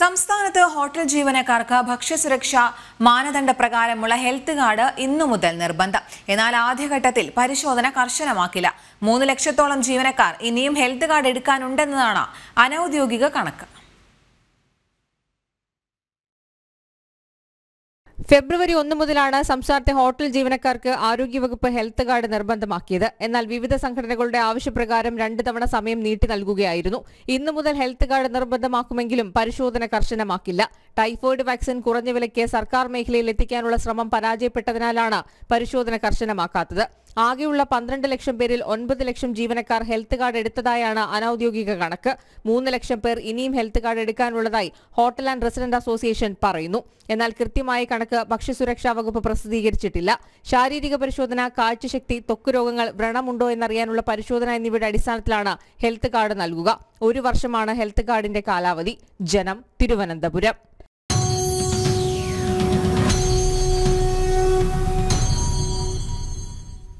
സംസ്ഥാനത്ത് ഹോട്ടൽ ജീവനക്കാർക്ക് ഭക്ഷ്യസുരക്ഷ മാനദണ്ഡ പ്രകാരമുള്ള ഹെൽത്ത് കാർഡ് ഇന്നു മുതൽ നിർബന്ധം എന്നാൽ ആദ്യഘട്ടത്തിൽ പരിശോധന കർശനമാക്കില്ല മൂന്ന് ലക്ഷത്തോളം ജീവനക്കാർ ഇനിയും ഹെൽത്ത് കാർഡ് എടുക്കാനുണ്ടെന്നതാണ് അനൌദ്യോഗിക കണക്ക് ഫെബ്രുവരി ഒന്ന് മുതലാണ് സംസ്ഥാനത്തെ ഹോട്ടൽ ജീവനക്കാർക്ക് ആരോഗ്യവകുപ്പ് ഹെൽത്ത് കാർഡ് നിർബന്ധമാക്കിയത് എന്നാൽ വിവിധ സംഘടനകളുടെ ആവശ്യപ്രകാരം രണ്ട് തവണ സമയം നീട്ടി നൽകുകയായിരുന്നു ഇന്നു മുതൽ ഹെൽത്ത് കാർഡ് നിർബന്ധമാക്കുമെങ്കിലും പരിശോധന കർശനമാക്കില്ല ടൈഫോയിഡ് വാക്സിൻ കുറഞ്ഞ വിലയ്ക്ക് സർക്കാർ മേഖലയിൽ എത്തിക്കാനുള്ള ശ്രമം പരാജയപ്പെട്ടതിനാലാണ് പരിശോധന കർശനമാക്കാത്തത് ആകെയുള്ള പന്ത്രണ്ട് ലക്ഷം പേരിൽ ഒൻപത് ലക്ഷം ജീവനക്കാർ ഹെൽത്ത് കാർഡ് എടുത്തതായാണ് അനൌദ്യോഗിക കണക്ക് മൂന്ന് ലക്ഷം പേർ ഇനിയും ഹെൽത്ത് കാർഡ് എടുക്കാനുള്ളതായി ഹോട്ടൽ ആൻഡ് റെസിഡന്റ് അസോസിയേഷൻ പറയുന്നു എന്നാൽ കൃത്യമായ കണക്ക് കണക്ക് ഭക്ഷ്യസുരക്ഷാ വകുപ്പ് പ്രസിദ്ധീകരിച്ചിട്ടില്ല ശാരീരിക പരിശോധന കാഴ്ചശക്തി തൊക്ക് രോഗങ്ങൾ വ്രണമുണ്ടോ എന്നറിയാനുള്ള പരിശോധന എന്നിവയുടെ അടിസ്ഥാനത്തിലാണ് ഹെൽത്ത് കാർഡ് നൽകുക ഒരു വർഷമാണ് ഹെൽത്ത് കാർഡിന്റെ കാലാവധി ജനം തിരുവനന്തപുരം